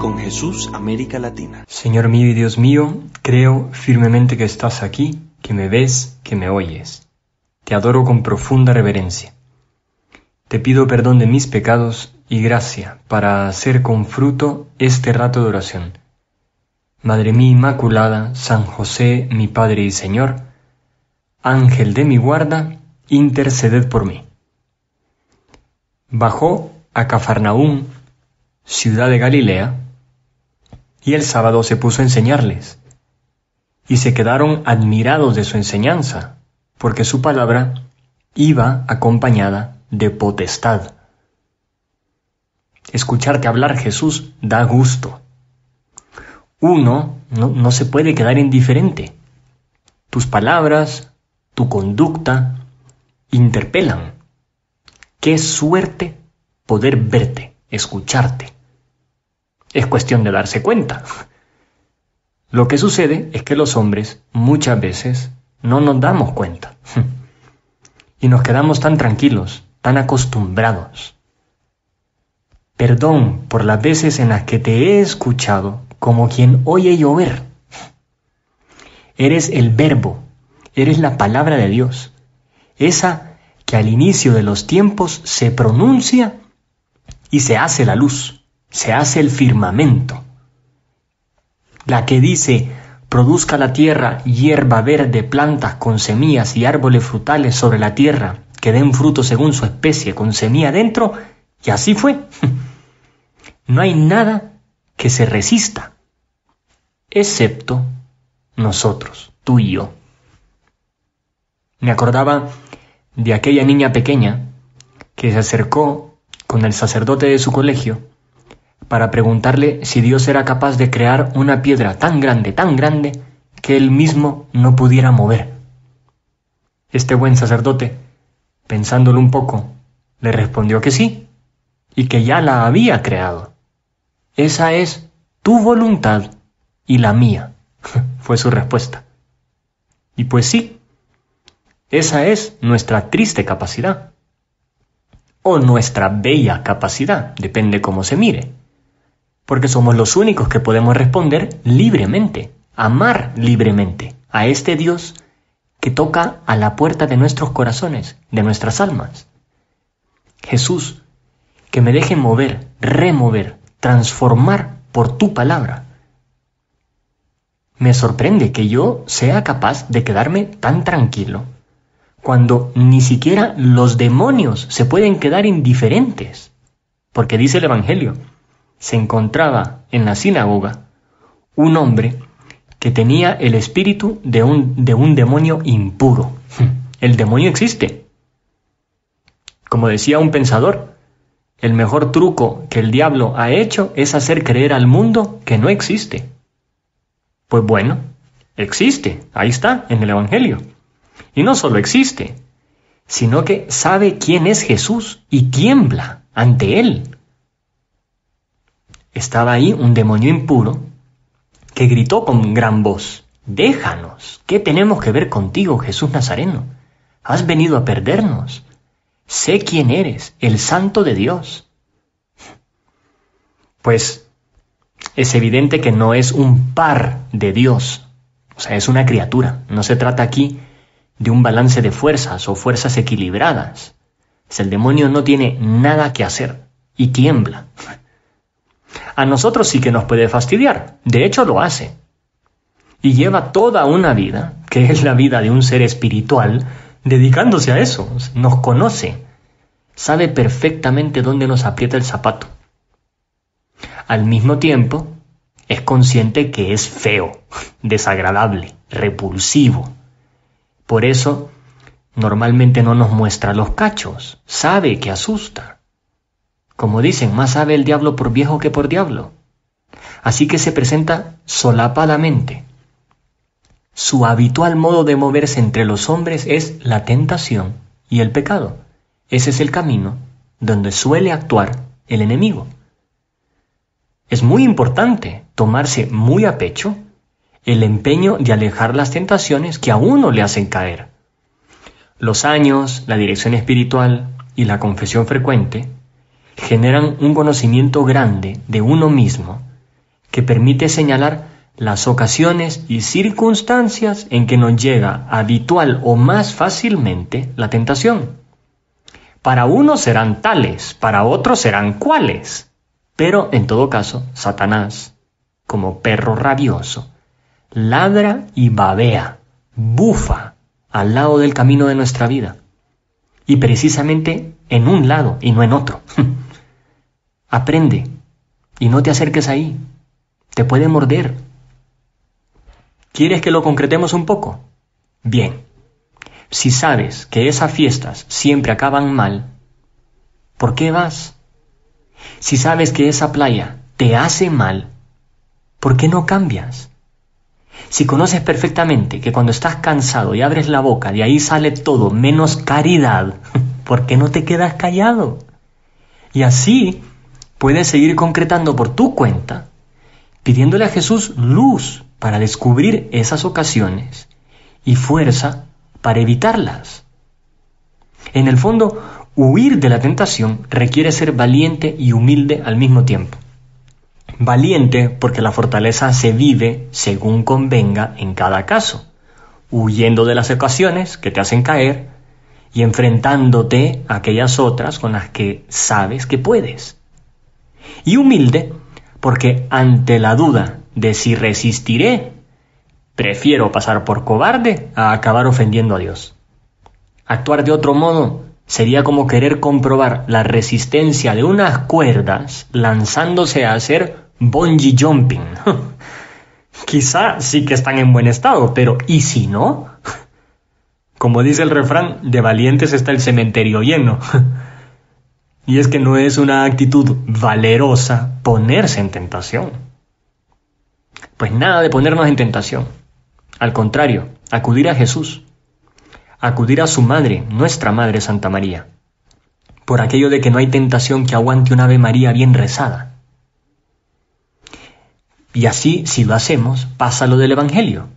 con Jesús, América Latina. Señor mío y Dios mío, creo firmemente que estás aquí, que me ves, que me oyes. Te adoro con profunda reverencia. Te pido perdón de mis pecados y gracia para hacer con fruto este rato de oración. Madre mía Inmaculada, San José, mi Padre y Señor, Ángel de mi guarda, interceded por mí. Bajó a Cafarnaún ciudad de Galilea, y el sábado se puso a enseñarles. Y se quedaron admirados de su enseñanza, porque su palabra iba acompañada de potestad. Escucharte hablar Jesús da gusto. Uno no, se puede quedar indiferente. Tus palabras, tu conducta, interpelan. Qué suerte poder verte, escucharte es cuestión de darse cuenta. Lo que sucede es que los hombres muchas veces no nos damos cuenta. Y nos quedamos tan tranquilos, tan acostumbrados. Perdón por las veces en las que te he escuchado como quien oye llover. Eres el verbo, eres la palabra de Dios, esa que al inicio de los tiempos se pronuncia y se hace la luz se hace el firmamento, la que dice, produzca la tierra hierba verde, plantas con semillas y árboles frutales sobre la tierra, que den fruto según su especie, con semilla dentro, y así fue. No hay nada que se resista, excepto nosotros, tú y yo. Me acordaba de aquella niña pequeña que se acercó con el sacerdote de su colegio para preguntarle si Dios era capaz de crear una piedra tan grande, tan grande, que él mismo no pudiera mover. Este buen sacerdote, pensándolo un poco, le respondió que sí, y que ya la había creado. Esa es tu voluntad y la mía, fue su respuesta. Y pues sí, esa es nuestra triste capacidad, o nuestra bella capacidad, depende cómo se mire porque somos los únicos que podemos responder libremente, amar libremente a este Dios que toca a la puerta de nuestros corazones, de nuestras almas. Jesús, que me deje mover, remover, transformar por tu palabra. Me sorprende que yo sea capaz de quedarme tan tranquilo cuando ni siquiera los demonios se pueden quedar indiferentes, porque dice el Evangelio, se encontraba en la sinagoga un hombre que tenía el espíritu de un, de un demonio impuro. Hmm. El demonio existe. Como decía un pensador, el mejor truco que el diablo ha hecho es hacer creer al mundo que no existe. Pues bueno, existe, ahí está, en el Evangelio. Y no solo existe, sino que sabe quién es Jesús y tiembla ante él estaba ahí un demonio impuro que gritó con gran voz, Déjanos, ¿qué tenemos que ver contigo, Jesús Nazareno? Has venido a perdernos. Sé quién eres, el santo de Dios. Pues es evidente que no es un par de Dios, o sea, es una criatura. No se trata aquí de un balance de fuerzas o fuerzas equilibradas. el demonio no tiene nada que hacer y tiembla a nosotros sí que nos puede fastidiar. De hecho, lo hace. Y lleva toda una vida, que es la vida de un ser espiritual, dedicándose a eso. Nos conoce. Sabe perfectamente dónde nos aprieta el zapato. Al mismo tiempo, es consciente que es feo, desagradable, repulsivo. Por eso, normalmente no nos muestra los cachos. Sabe que asusta como dicen, más sabe el diablo por viejo que por diablo. Así que se presenta solapadamente. Su habitual modo de moverse entre los hombres es la tentación y el pecado. Ese es el camino donde suele actuar el enemigo. Es muy importante tomarse muy a pecho el empeño de alejar las tentaciones que a uno le hacen caer. Los años, la dirección espiritual y la confesión frecuente generan un conocimiento grande de uno mismo que permite señalar las ocasiones y circunstancias en que nos llega habitual o más fácilmente la tentación. Para unos serán tales, para otros serán cuales. Pero en todo caso, Satanás, como perro rabioso, ladra y babea, bufa al lado del camino de nuestra vida. Y precisamente en un lado y no en otro. Aprende y no te acerques ahí. Te puede morder. ¿Quieres que lo concretemos un poco? Bien. Si sabes que esas fiestas siempre acaban mal, ¿por qué vas? Si sabes que esa playa te hace mal, ¿por qué no cambias? Si conoces perfectamente que cuando estás cansado y abres la boca, de ahí sale todo menos caridad, ¿por qué no te quedas callado? Y así puedes seguir concretando por tu cuenta, pidiéndole a Jesús luz para descubrir esas ocasiones y fuerza para evitarlas. En el fondo, huir de la tentación requiere ser valiente y humilde al mismo tiempo. Valiente porque la fortaleza se vive según convenga en cada caso, huyendo de las ocasiones que te hacen caer y enfrentándote a aquellas otras con las que sabes que puedes y humilde porque ante la duda de si resistiré, prefiero pasar por cobarde a acabar ofendiendo a Dios. Actuar de otro modo sería como querer comprobar la resistencia de unas cuerdas lanzándose a hacer bungee jumping. Quizá sí que están en buen estado, pero ¿y si no? Como dice el refrán, de valientes está el cementerio lleno. Y es que no es una actitud valerosa ponerse en tentación. Pues nada de ponernos en tentación. Al contrario, acudir a Jesús, acudir a su madre, nuestra madre Santa María, por aquello de que no hay tentación que aguante una Ave María bien rezada. Y así, si lo hacemos, pasa lo del Evangelio.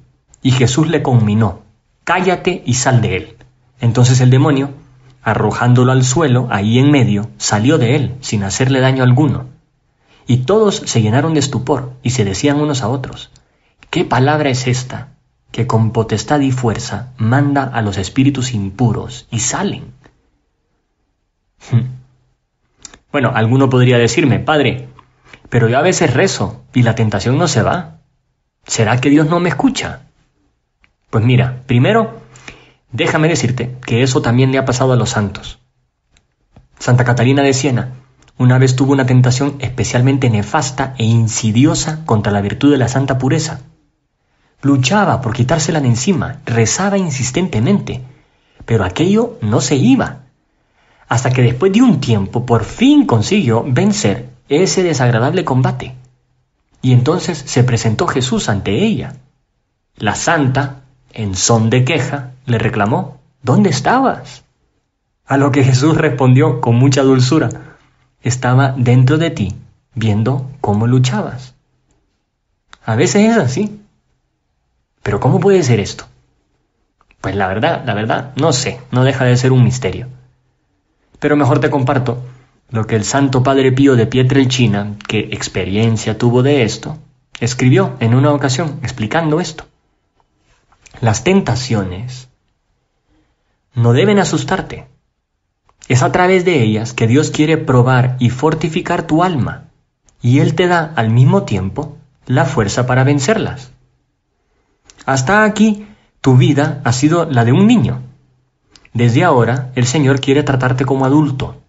Y Jesús le conminó, cállate y sal de él. Entonces el demonio arrojándolo al suelo, ahí en medio, salió de él, sin hacerle daño alguno. Y todos se llenaron de estupor y se decían unos a otros, ¿qué palabra es esta que con potestad y fuerza manda a los espíritus impuros y salen? Bueno, alguno podría decirme, Padre, pero yo a veces rezo y la tentación no se va. ¿Será que Dios no me escucha? Pues mira, primero, Déjame decirte que eso también le ha pasado a los santos. Santa Catalina de Siena una vez tuvo una tentación especialmente nefasta e insidiosa contra la virtud de la santa pureza. Luchaba por quitársela de encima, rezaba insistentemente, pero aquello no se iba, hasta que después de un tiempo por fin consiguió vencer ese desagradable combate. Y entonces se presentó Jesús ante ella. La santa, en son de queja, le reclamó, ¿Dónde estabas? A lo que Jesús respondió con mucha dulzura, estaba dentro de ti, viendo cómo luchabas. A veces es así. Pero ¿cómo puede ser esto? Pues la verdad, la verdad, no sé, no deja de ser un misterio. Pero mejor te comparto lo que el Santo Padre Pío de Pietrelchina, que experiencia tuvo de esto, escribió en una ocasión explicando esto las tentaciones no deben asustarte. Es a través de ellas que Dios quiere probar y fortificar tu alma, y Él te da al mismo tiempo la fuerza para vencerlas. Hasta aquí, tu vida ha sido la de un niño. Desde ahora, el Señor quiere tratarte como adulto.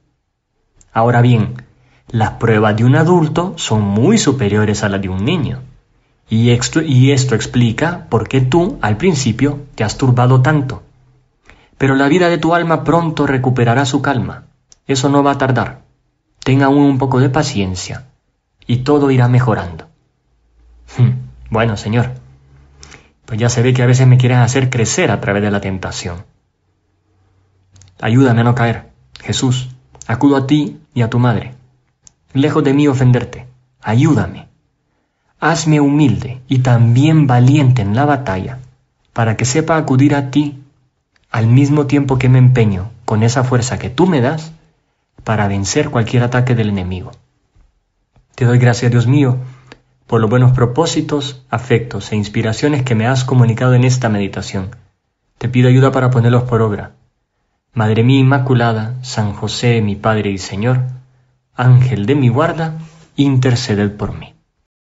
Ahora bien, las pruebas de un adulto son muy superiores a las de un niño. Y esto, explica por qué tú, al principio, te has turbado tanto. Pero la vida de tu alma pronto recuperará su calma. Eso no va a tardar. Ten aún un poco de paciencia y todo irá mejorando. Hmm. Bueno, señor, pues ya se ve que a veces me quieres hacer crecer a través de la tentación. Ayúdame a no caer. Jesús, acudo a ti y a tu madre. Lejos de mí ofenderte. Ayúdame. Hazme humilde y también valiente en la batalla, para que sepa acudir a ti al mismo tiempo que me empeño con esa fuerza que tú me das para vencer cualquier ataque del enemigo. Te doy gracias, Dios mío, por los buenos propósitos, afectos e inspiraciones que me has comunicado en esta meditación. Te pido ayuda para ponerlos por obra. Madre mía Inmaculada, San José, mi Padre y Señor, Ángel de mi guarda, interceded por mí.